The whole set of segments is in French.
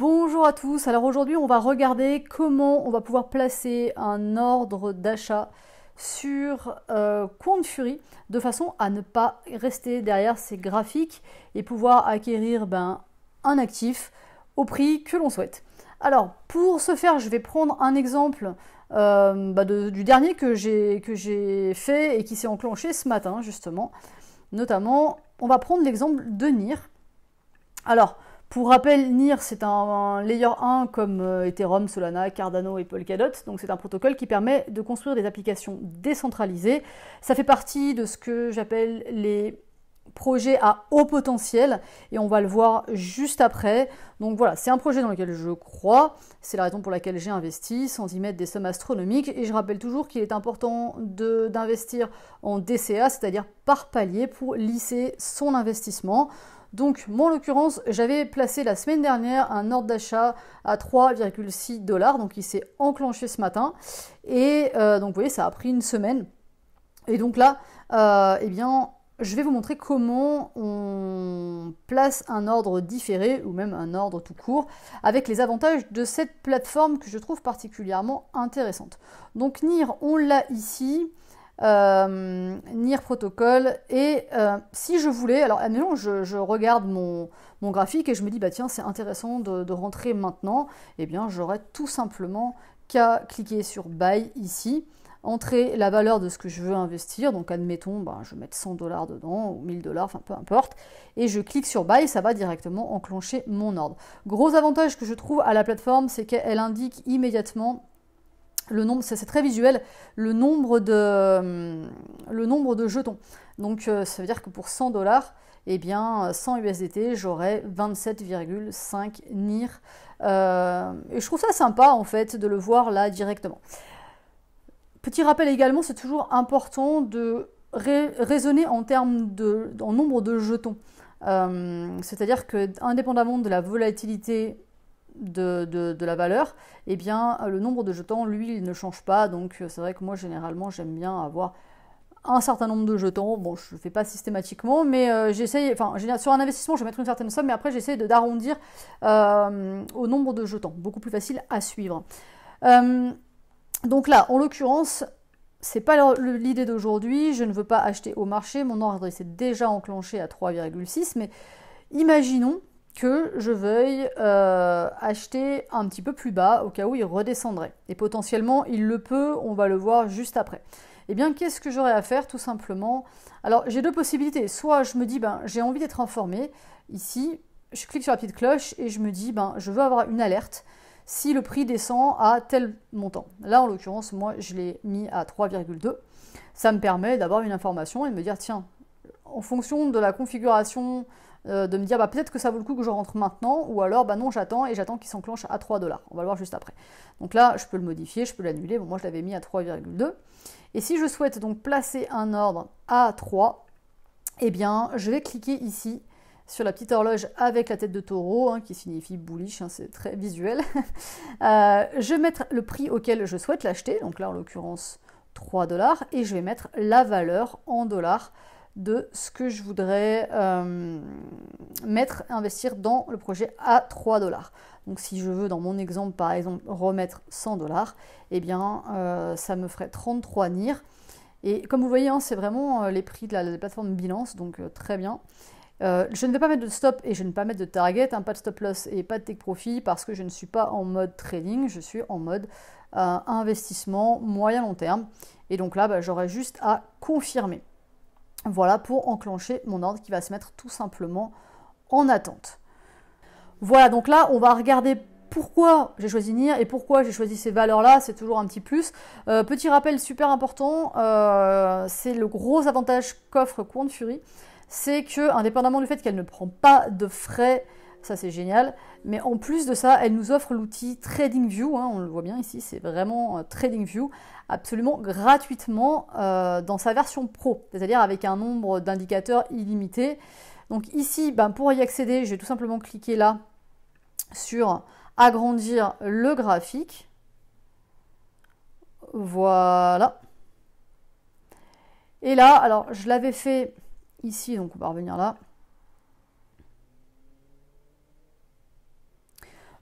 Bonjour à tous, alors aujourd'hui on va regarder comment on va pouvoir placer un ordre d'achat sur euh, de façon à ne pas rester derrière ces graphiques et pouvoir acquérir ben, un actif au prix que l'on souhaite. Alors pour ce faire je vais prendre un exemple euh, bah, du dernier que j'ai fait et qui s'est enclenché ce matin justement. Notamment on va prendre l'exemple de NIR. Alors pour rappel, NIR, c'est un, layer 1 comme euh, Ethereum, Solana, Cardano et Polkadot. Donc c'est un protocole qui permet de construire des applications décentralisées. Ça fait partie de ce que j'appelle les projets à haut potentiel et on va le voir juste après. Donc voilà, c'est un projet dans lequel je crois, c'est la raison pour laquelle j'ai investi sans y mettre des sommes astronomiques et je rappelle toujours qu'il est important d'investir en DCA, c'est-à-dire par palier pour lisser son investissement. Donc, moi, en l'occurrence, j'avais placé la semaine dernière un ordre d'achat à 3,6 dollars. Donc, il s'est enclenché ce matin. Et euh, donc, vous voyez, ça a pris une semaine. Et donc là, euh, eh bien, je vais vous montrer comment on place un ordre différé ou même un ordre tout court avec les avantages de cette plateforme que je trouve particulièrement intéressante. Donc NIR, on l'a ici. Euh, NIR Protocol. Et euh, si je voulais, alors admettons, je, regarde mon, graphique et je me dis, bah tiens, c'est intéressant de, rentrer maintenant, et eh bien j'aurais tout simplement qu'à cliquer sur Buy ici, entrer la valeur de ce que je veux investir, donc admettons, bah, je vais mettre 100 dollars dedans ou 1000 dollars, enfin peu importe, et je clique sur Buy, ça va directement enclencher mon ordre. Gros avantage que je trouve à la plateforme, c'est qu'elle indique immédiatement le nombre, c'est très visuel, le nombre de, euh, le nombre de jetons. Donc euh, ça veut dire que pour 100 dollars, eh bien 100 USDT, j'aurai 27,5 NIR. Euh, et je trouve ça sympa en fait de le voir là directement. Petit rappel également, c'est toujours important de raisonner en termes de en nombre de jetons. C'est-à-dire que indépendamment de la volatilité de, la valeur, eh bien euh, le nombre de jetons, lui, il ne change pas. Donc euh, c'est vrai que moi, généralement, j'aime bien avoir un certain nombre de jetons. Bon, je ne le fais pas systématiquement, mais euh, j'essaye, enfin, sur un investissement, je vais mettre une certaine somme, mais après, j'essaie d'arrondir au nombre de jetons. Beaucoup plus facile à suivre. donc là, en l'occurrence, c'est pas l'idée d'aujourd'hui. Je ne veux pas acheter au marché. Mon ordre s'est déjà enclenché à 3,6, mais imaginons que je veuille euh, acheter un petit peu plus bas au cas où il redescendrait. Et potentiellement, il le peut, on va le voir juste après. Eh bien, qu'est-ce que j'aurais à faire tout simplement Alors, j'ai deux possibilités. Soit je me dis, ben, j'ai envie d'être informé. Ici, je clique sur la petite cloche et je me dis, ben, je veux avoir une alerte si le prix descend à tel montant. Là, en l'occurrence, moi, je l'ai mis à 3,2. Ça me permet d'avoir une information et de me dire, tiens, en fonction de la configuration euh, de me dire bah, peut-être que ça vaut le coup que je rentre maintenant, ou alors bah non j'attends et j'attends qu'il s'enclenche à 3 dollars. On va le voir juste après. Donc là je peux le modifier, je peux l'annuler, moi je l'avais mis à 3,2. Et si je souhaite donc placer un ordre à 3, eh bien je vais cliquer ici sur la petite horloge avec la tête de taureau, hein, qui signifie bullish, hein, c'est très visuel. Euh, je vais mettre le prix auquel je souhaite l'acheter, donc là en l'occurrence 3 dollars, et je vais mettre la valeur en dollars de ce que je voudrais euh, mettre, investir dans le projet à 3 dollars. Donc si je veux, dans mon exemple, par exemple, remettre 100 dollars, eh bien, euh, ça me ferait 33 NIR. Et comme vous voyez, hein, c'est vraiment euh, les prix de la, plateforme Bilance, donc très bien. je ne vais pas mettre de stop et je ne vais pas mettre de target, hein, pas de stop loss et pas de take profit parce que je ne suis pas en mode trading, je suis en mode investissement moyen-long terme. Et donc là, bah, j'aurais juste à confirmer. Voilà pour enclencher mon ordre qui va se mettre tout simplement en attente. Voilà, donc là, on va regarder pourquoi j'ai choisi NIR et pourquoi j'ai choisi ces valeurs-là, c'est toujours un petit plus. Euh, petit rappel super important, euh, c'est le gros avantage qu'offre Quant Fury, c'est que, indépendamment du fait qu'elle ne prend pas de frais ça c'est génial. Mais en plus de ça, elle nous offre l'outil TradingView, hein, on le voit bien ici, c'est vraiment euh, TradingView, absolument gratuitement euh, dans sa version pro, c'est-à-dire avec un nombre d'indicateurs illimité. Donc ici, ben, pour y accéder, je vais tout simplement cliquer là sur agrandir le graphique. Voilà. Et là, alors je l'avais fait ici, donc on va revenir là.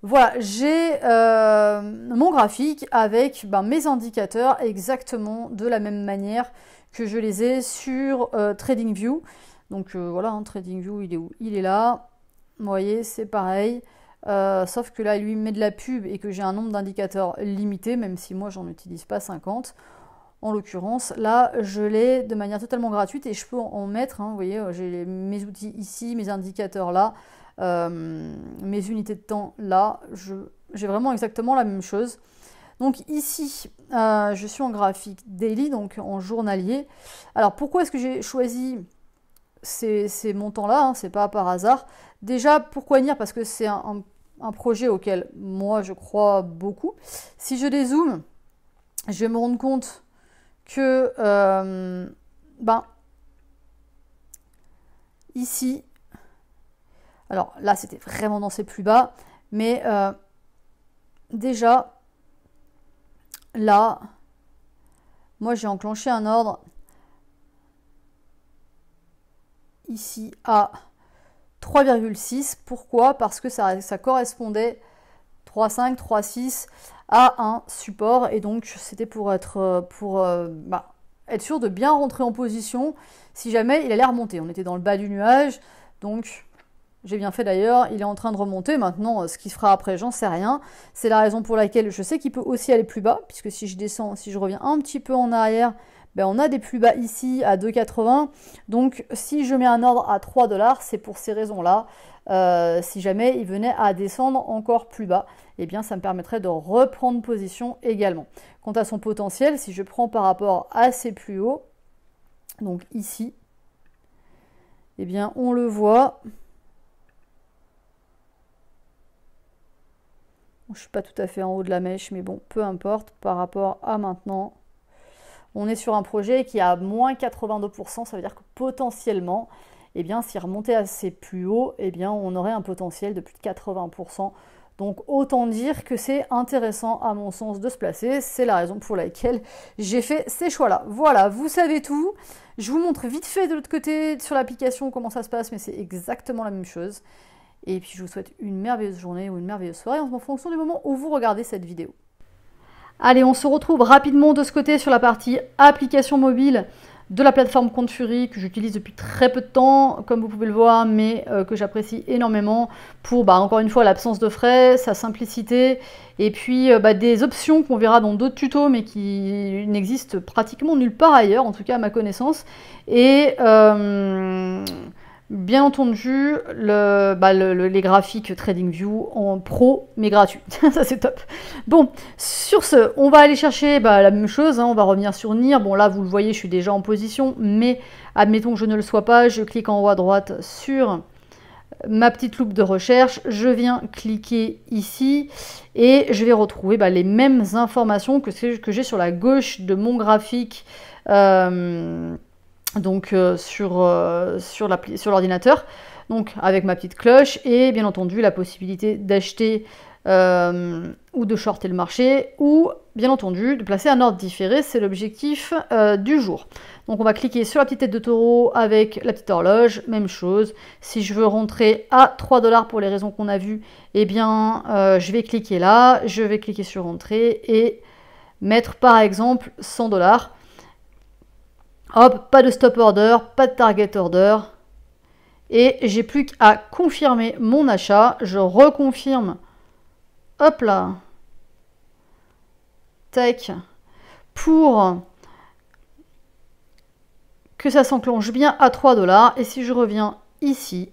Voilà, j'ai euh, mon graphique avec ben, mes indicateurs exactement de la même manière que je les ai sur euh, TradingView. Donc euh, voilà, hein, TradingView, il est où Il est là. Vous voyez, c'est pareil. sauf que là, il lui met de la pub et que j'ai un nombre d'indicateurs limité, même si moi, j'en utilise pas 50. En l'occurrence, là, je l'ai de manière totalement gratuite et je peux en mettre. Hein, vous voyez, j'ai mes outils ici, mes indicateurs là. Euh, mes unités de temps là, j'ai vraiment exactement la même chose. Donc ici, euh, je suis en graphique daily, donc en journalier. Alors pourquoi est-ce que j'ai choisi ces, montants-là hein, C'est pas par hasard. Déjà, pourquoi venir Parce que c'est un, projet auquel moi je crois beaucoup. Si je dézoome, je vais me rendre compte que, euh, ben, ici, alors là, c'était vraiment dans ses plus bas. Mais euh, déjà, là, moi j'ai enclenché un ordre ici à 3,6. Pourquoi Parce que ça, correspondait 3,5, 3,6 à un support. Et donc c'était pour être euh, pour euh, bah, être sûr de bien rentrer en position si jamais il allait remonter. On était dans le bas du nuage, donc j'ai bien fait d'ailleurs, il est en train de remonter. Maintenant, euh, ce qu'il fera après, j'en sais rien. C'est la raison pour laquelle je sais qu'il peut aussi aller plus bas, puisque si je descends, si je reviens un petit peu en arrière, ben on a des plus bas ici à 2,80. Donc si je mets un ordre à 3 dollars, c'est pour ces raisons-là. Euh, si jamais il venait à descendre encore plus bas, eh bien ça me permettrait de reprendre position également. Quant à son potentiel, si je prends par rapport à ses plus hauts, donc ici, eh bien on le voit. Je ne suis pas tout à fait en haut de la mèche, mais bon, peu importe, par rapport à maintenant, on est sur un projet qui a moins 82%, ça veut dire que potentiellement, eh bien, si remontait assez plus haut, eh bien, on aurait un potentiel de plus de 80%. Donc autant dire que c'est intéressant à mon sens de se placer, c'est la raison pour laquelle j'ai fait ces choix-là. Voilà, vous savez tout. Je vous montre vite fait de l'autre côté sur l'application comment ça se passe, mais c'est exactement la même chose. Et puis je vous souhaite une merveilleuse journée ou une merveilleuse soirée en fonction du moment où vous regardez cette vidéo. Allez, on se retrouve rapidement de ce côté sur la partie application mobile de la plateforme Compte Fury que j'utilise depuis très peu de temps, comme vous pouvez le voir, mais euh, que j'apprécie énormément pour, bah, encore une fois, l'absence de frais, sa simplicité, et puis euh, bah, des options qu'on verra dans d'autres tutos, mais qui n'existent pratiquement nulle part ailleurs, en tout cas à ma connaissance. Et... Euh, Bien entendu, le, bah, les graphiques TradingView en pro, mais gratuit. ça, c'est top. Bon, sur ce, on va aller chercher bah, la même chose. Hein. on va revenir sur NIR. Bon, là, vous le voyez, je suis déjà en position. Mais admettons que je ne le sois pas. Je clique en haut à droite sur ma petite loupe de recherche, je viens cliquer ici et je vais retrouver bah, les mêmes informations que, que j'ai sur la gauche de mon graphique euh, donc euh, sur, euh, sur l'ordinateur, donc avec ma petite cloche et bien entendu la possibilité d'acheter euh, ou de shorter le marché ou bien entendu de placer un ordre différé, c'est l'objectif du jour. Donc on va cliquer sur la petite tête de taureau avec la petite horloge, même chose. Si je veux rentrer à 3 dollars pour les raisons qu'on a vues, eh bien je vais cliquer là, je vais cliquer sur rentrer et mettre par exemple 100 dollars. Hop, pas de stop order, pas de target order. Et j'ai plus qu'à confirmer mon achat. Je reconfirme. Hop là. tech Pour que ça s'enclenche bien à 3 dollars. Et si je reviens ici,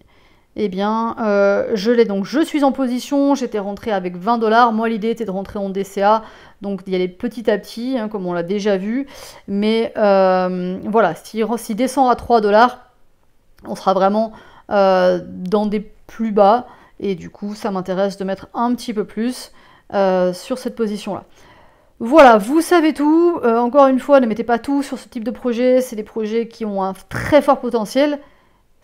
eh bien, euh, je l'ai donc. Je suis en position, j'étais rentré avec 20 dollars. Moi, l'idée était de rentrer en DCA, donc d'y aller petit à petit, hein, comme on l'a déjà vu. Mais euh, voilà, s'il descend à 3 dollars, on sera vraiment euh, dans des plus bas. Et du coup, ça m'intéresse de mettre un petit peu plus sur cette position-là. Voilà, vous savez tout. encore une fois, ne mettez pas tout sur ce type de projet. C'est des projets qui ont un très fort potentiel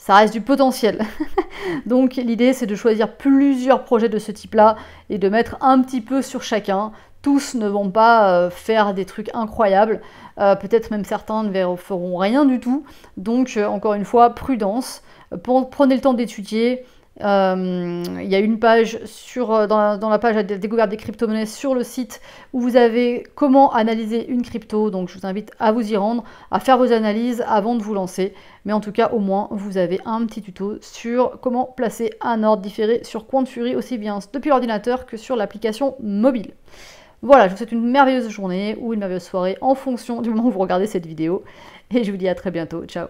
ça reste du potentiel. Donc l'idée c'est de choisir plusieurs projets de ce type-là et de mettre un petit peu sur chacun. Tous ne vont pas euh, faire des trucs incroyables, euh, peut-être même certains ne feront rien du tout. Donc euh, encore une fois, prudence, prenez le temps d'étudier, euh, il y a une page sur, euh, dans, la, page à découverte des crypto-monnaies sur le site où vous avez comment analyser une crypto. Donc je vous invite à vous y rendre, à faire vos analyses avant de vous lancer. Mais en tout cas, au moins, vous avez un petit tuto sur comment placer un ordre différé sur Fury aussi bien depuis l'ordinateur que sur l'application mobile. Voilà, je vous souhaite une merveilleuse journée ou une merveilleuse soirée en fonction du moment où vous regardez cette vidéo. Et je vous dis à très bientôt. Ciao